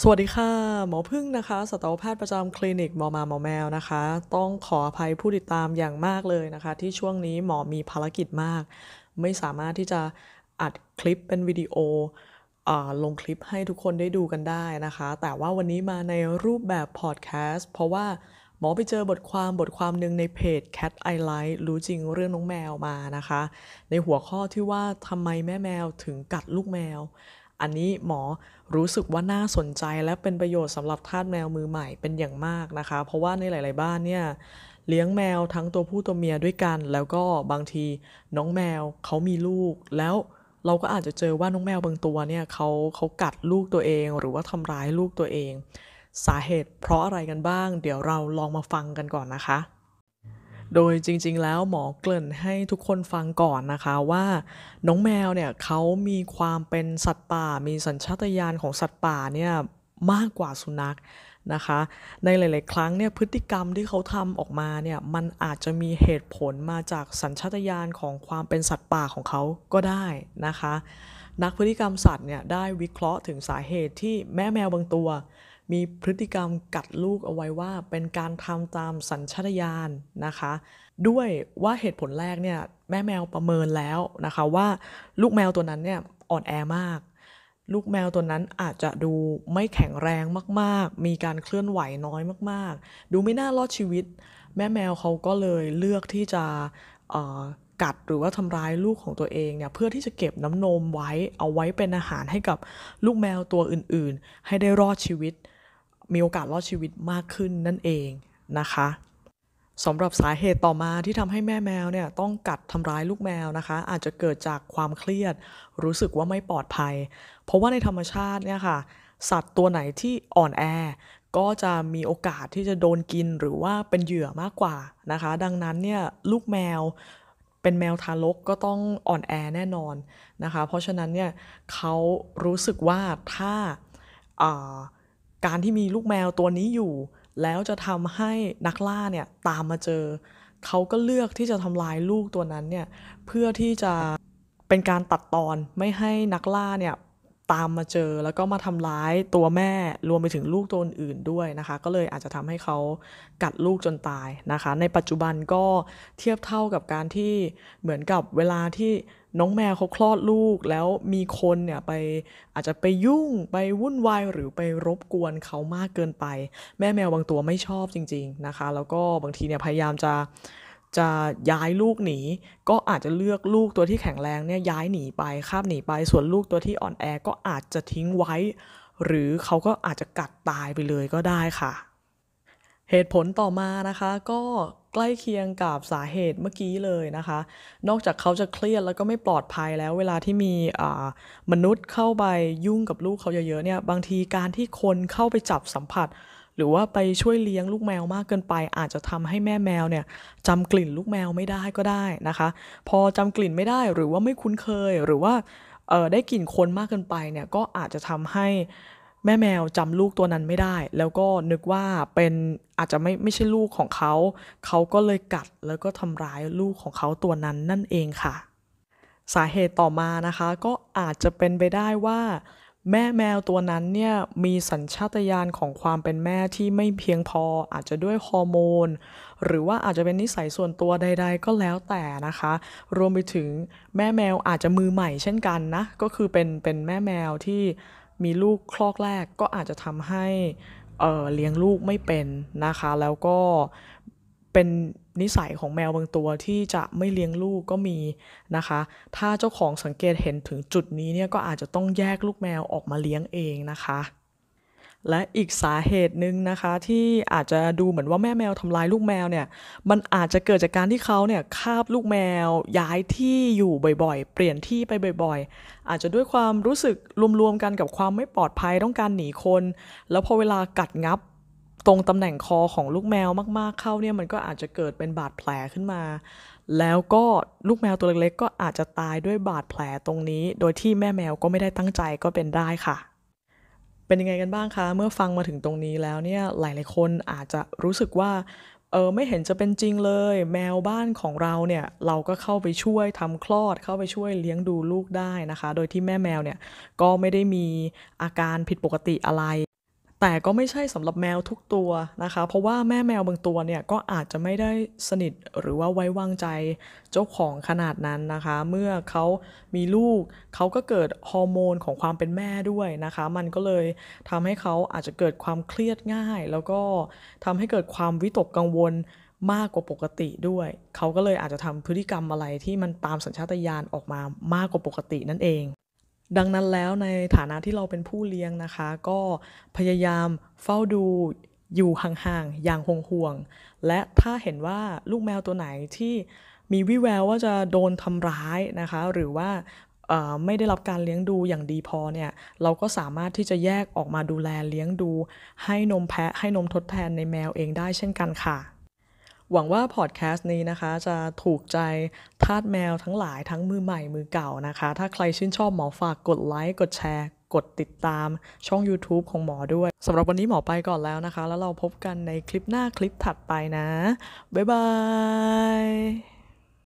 สวัสดีค่ะ หมอพึ่งนะคะ สัตวแพทย์ประจำคลินิกมอมาหมอแมวนะคะ ต้องขออภัยผู้ติดตามอย่างมากเลยนะคะ ที่ช่วงนี้หมอมีภารกิจมาก ไม่สามารถที่จะอัดคลิปเป็นวิดีโอลงคลิปให้ทุกคนได้ดูกันได้นะคะ แต่ว่าวันนี้มาในรูปแบบพอดแคสต์ เพราะว่าหมอไปเจอบทความบทความหนึ่งในเพจ Cat I Like รู้จริงเรื่องน้องแมวมานะคะ ในหัวข้อที่ว่าทำไมแม่แมวถึงกัดลูกแมวอันนี้หมอรู้สึกว่าน่าสนใจ และเป็นประโยชน์สำหรับทาสแมวมือใหม่เป็นอย่างมากนะคะ เพราะว่าในหลายๆบ้านเนี่ยเลี้ยงแมวทั้งตัวผู้ตัวเมียด้วยกัน แล้วก็บางทีน้องแมวเขามีลูก แล้วเราก็อาจจะเจอว่าน้องแมวบางตัวเนี่ยเขาเขากัดลูกตัวเองหรือว่าทำร้ายลูกตัวเอง สาเหตุเพราะอะไรกันบ้าง เดี๋ยวเราลองมาฟังกันก่อนนะคะโดยจริงๆ แล้วหมอเกริ่นให้ทุกคนฟังก่อนนะคะว่าน้องแมวเนี่ยเขามีความเป็นสัตว์ป่า มีสัญชาตญาณของสัตว์ป่าเนี่ยมากกว่าสุนัขนะคะ ในหลาย ๆ ครั้งเนี่ยพฤติกรรมที่เขาทำออกมาเนี่ยมันอาจจะมีเหตุผลมาจากสัญชาตญาณของความเป็นสัตว์ป่าของเขาก็ได้นะคะ นักพฤติกรรมสัตว์เนี่ยได้วิเคราะห์ถึงสาเหตุที่แม่แมวบางตัวมีพฤติกรรมกัดลูกเอาไว้ว่าเป็นการทำตามสัญชาตญาณนะคะ ด้วยว่าเหตุผลแรกเนี่ยแม่แมวประเมินแล้วนะคะ ว่าลูกแมวตัวนั้นเนี่ยอ่อนแอมาก ลูกแมวตัวนั้นอาจจะดูไม่แข็งแรงมากๆ มีการเคลื่อนไหวน้อยมากๆ ดูไม่น่ารอดชีวิต แม่แมวเขาก็เลยเลือกที่จะกัดหรือว่าทำร้ายลูกของตัวเองเนี่ยเพื่อที่จะเก็บน้ำนมไว้เอาไว้เป็นอาหารให้กับลูกแมวตัวอื่น ๆ ให้ได้รอดชีวิต มีโอกาสรอดชีวิตมากขึ้นนั่นเองนะคะสำหรับสาเหตุต่อมาที่ทำให้แม่แมวเนี่ยต้องกัดทำร้ายลูกแมวนะคะ อาจจะเกิดจากความเครียด รู้สึกว่าไม่ปลอดภัย เพราะว่าในธรรมชาติเนี่ยค่ะ สัตว์ตัวไหนที่อ่อนแอก็จะมีโอกาสที่จะโดนกินหรือว่าเป็นเหยื่อมากกว่านะคะ ดังนั้นเนี่ยลูกแมวเป็นแมวทารกก็ต้องอ่อนแอแน่นอนนะคะ เพราะฉะนั้นเนี่ยเขารู้สึกว่าถ้าการที่มีลูกแมวตัวนี้อยู่ แล้วจะทำให้นักล่าเนี่ยตามมาเจอ เขาก็เลือกที่จะทำลายลูกตัวนั้นเนี่ยเพื่อที่จะเป็นการตัดตอนไม่ให้นักล่าเนี่ยตามมาเจอแล้วก็มาทำร้ายตัวแม่รวมไปถึงลูกตัวอื่นด้วยนะคะ ก็เลยอาจจะทำให้เขากัดลูกจนตายนะคะ ในปัจจุบันก็เทียบเท่ากับการที่เหมือนกับเวลาที่น้องแมวเขาคลอดลูกแล้วมีคนเนี่ยไปอาจจะไปยุ่งไปวุ่นวาย หรือไปรบกวนเขามากเกินไป แม่แมวบางตัวไม่ชอบจริง ๆนะคะ แล้วก็บางทีเนี่ยพยายามจะจะย้ายลูกหนีก็อาจจะเลือกลูกตัวที่แข็งแรงเนี่ยย้ายหนีไปคาบหนีไป ส่วนลูกตัวที่อ่อนแอก็อาจจะทิ้งไว้ หรือเขาก็อาจจะกัดตายไปเลยก็ได้ค่ะ เหตุผลต่อมานะคะ ก็ใกล้เคียงกับสาเหตุเมื่อกี้เลยนะคะ นอกจากเขาจะเครียดแล้วก็ไม่ปลอดภัยแล้ว เวลาที่มีมนุษย์เข้าไปยุ่งกับลูกเขาเยอะๆเนี่ยบางทีการที่คนเข้าไปจับสัมผัสหรือว่าไปช่วยเลี้ยงลูกแมวมากเกินไป อาจจะทำให้แม่แมวเนี่ยจำกลิ่นลูกแมวไม่ได้ก็ได้นะคะ พอจำกลิ่นไม่ได้หรือว่าไม่คุ้นเคยหรือว่าได้กลิ่นคนมากเกินไปเนี่ยก็อาจจะทำให้แม่แมวจำลูกตัวนั้นไม่ได้ แล้วก็นึกว่าเป็นอาจจะไม่ไม่ใช่ลูกของเขาเขาก็เลยกัดแล้วก็ทำร้ายลูกของเขาตัวนั้นนั่นเองค่ะ สาเหตุต่อมานะคะก็อาจจะเป็นไปได้ว่าแม่แมวตัวนั้นเนี่ยมีสัญชาตญาณของความเป็นแม่ที่ไม่เพียงพออาจจะด้วยฮอร์โมน หรือว่าอาจจะเป็นนิสัยส่วนตัวใด ๆ ก็แล้วแต่นะคะ รวมไปถึงแม่แมวอาจจะมือใหม่เช่นกันนะ ก็คือเป็นเป็นแม่แมวที่มีลูกคลอกแรกก็อาจจะทำให้เเลี้ยงลูกไม่เป็นนะคะ แล้วก็เป็นนิสัยของแมวบางตัวที่จะไม่เลี้ยงลูกก็มีนะคะ ถ้าเจ้าของสังเกตเห็นถึงจุดนี้เนี่ยก็อาจจะต้องแยกลูกแมวออกมาเลี้ยงเองนะคะ และอีกสาเหตุหนึ่งนะคะที่อาจจะดูเหมือนว่าแม่แมวทำลายลูกแมวเนี่ย มันอาจจะเกิดจากการที่เขาเนี่ยคาบลูกแมวย้ายที่อยู่บ่อยๆ เปลี่ยนที่ไปบ่อย ๆ อาจจะด้วยความรู้สึกรวมๆกันกับความไม่ปลอดภัยต้องการหนีคนแล้วพอเวลากัดงับตรงตำแหน่งคอของลูกแมวมากๆเข้าเนี่ยมันก็อาจจะเกิดเป็นบาดแผลขึ้นมา แล้วก็ลูกแมวตัวเล็กๆ ก็อาจจะตายด้วยบาดแผลตรงนี้ โดยที่แม่แมวก็ไม่ได้ตั้งใจก็เป็นได้ค่ะ เป็นยังไงกันบ้างคะ เมื่อฟังมาถึงตรงนี้แล้วเนี่ยหลายๆคนอาจจะรู้สึกว่าเออไม่เห็นจะเป็นจริงเลย แมวบ้านของเราเนี่ยเราก็เข้าไปช่วยทำคลอดเข้าไปช่วยเลี้ยงดูลูกได้นะคะ โดยที่แม่แมวเนี่ยก็ไม่ได้มีอาการผิดปกติอะไรแต่ก็ไม่ใช่สำหรับแมวทุกตัวนะคะ เพราะว่าแม่แมวบางตัวเนี่ยก็อาจจะไม่ได้สนิทหรือว่าไว้วางใจเจ้าของขนาดนั้นนะคะ เมื่อเขามีลูกเขาก็เกิดฮอร์โมนของความเป็นแม่ด้วยนะคะ มันก็เลยทำให้เขาอาจจะเกิดความเครียดง่าย แล้วก็ทำให้เกิดความวิตกกังวลมากกว่าปกติด้วยเขาก็เลยอาจจะทำพฤติกรรมอะไรที่มันตามสัญชาตญาณออกมามากกว่าปกตินั่นเองดังนั้นแล้วในฐานะที่เราเป็นผู้เลี้ยงนะคะก็พยายามเฝ้าดูอยู่ห่างๆ อย่างห่วงๆและถ้าเห็นว่าลูกแมวตัวไหนที่มีวิแววว่าจะโดนทำร้ายนะคะ หรือว่าไม่ได้รับการเลี้ยงดูอย่างดีพอเนี่ย เราก็สามารถที่จะแยกออกมาดูแลเลี้ยงดู ให้นมแพะให้นมทดแทนในแมวเองได้เช่นกันค่ะหวังว่าพอดแคสต์นี้นะคะจะถูกใจ ทาสแมวทั้งหลายทั้งมือใหม่มือเก่านะคะ ถ้าใครชื่นชอบหมอ ฝากกดไลค์กดแชร์กดติดตามช่อง YouTube ของหมอด้วยสำหรับวันนี้หมอไปก่อนแล้วนะคะ แล้วเราพบกันในคลิปหน้าคลิปถัดไปนะ บ๊ายบาย